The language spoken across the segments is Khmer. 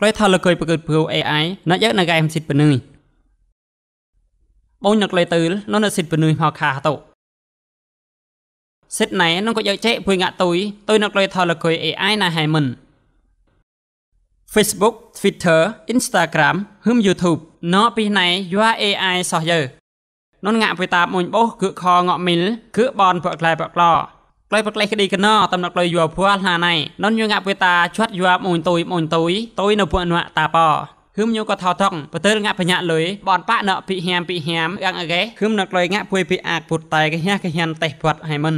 ប្រយថាលោកគយប្រកបព្រោ AI ណាក់យកណាកែមសិតពនឹងបងណាក់លេទៅនោះណាសិតពនឹងហៅខាតោសិតណែនោះក៏យកចេព្រួយងាក់ទុយទុយណាក់លេថាលោកគយ AI ណាហែមិន Facebook Twitter Instagram ហឹម YouTube ណោពីណៃ your AI សោះយើនោះងាក់ពុយតាមួយបោះ គឺខងក់មីលគឺបនប្រក្លែប្រក្លោក្លៃប្រក្លេះក្តីកណោតំណក្លៃយួភួលហាណៃននយងាប់វេតាឈួតយួបអ៊ុញតុយអ៊ុញតុយតុយនៅពួកនតាប៉ឹមញោក៏ថោថងបើទើងាក់បញ្ញាលុយបនប៉ណពិហាមពិហាមយ៉ាងអកេឃឹមនឹកលុយងាក់ពួយពិអាកពុតតែកញ្ញាកញ្ញាតេះផាត់ហើយមិន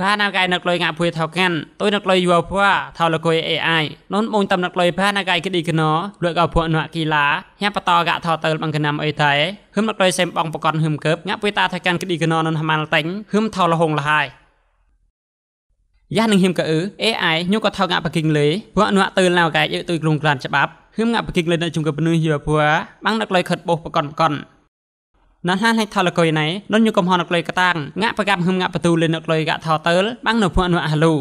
បានណកៃនឹកលុយងាក់ពួយថោកាន់ទុយនឹកលុយយោភ័រថោលកុយ AI នោះបងតំនឹកលុយបានណកៃគិតឌីកណោលុយកោពួកណកីឡាញ៉ាបតកថោតើបងកណាំអីថៃឃឹមនឹកលុយសេមបងប្រកនហឹមកើបងាក់ពួយតាថៃកាន់គិតឌីកណោនោះហ្មាល់តែងឃឹមថោលហងលហើយយ៉ានឹងហ៊ីមក៏អឺ AI ញុក៏ថោងាក់បកគិងលេពួកនោះទៅឡៅកែយើទុយក្នុងក្លានច្បាប់ហ៊ីមងាក់បកគិងលេនៅជុំកពនឹងយើពួបាំងដឹកលុយខិតបោះប្រកនប្រកនណះណះថលកុយណៃនុនញុកំហនក្លុយកតាំងងាក់ប្រកាប់ហ៊ឹមងាក់បទូលេនឹកលុយកាក់ថោតើលបាំងនៅពួកនោះអាលូ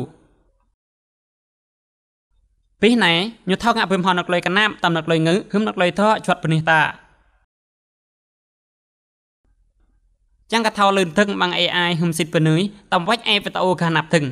ពីណៃញុថោងាក់ពឹមហនក្លុយកណាប់តាមនឹកលុយងើហ៊ឹមនឹកលុយថោជាត់ពនេះតាចាំងកថោលឿនធឹងបាំង AI ហ៊ឹមសិតពនឿយតំវាច់អេវីដេអូកាណាប់ធឹង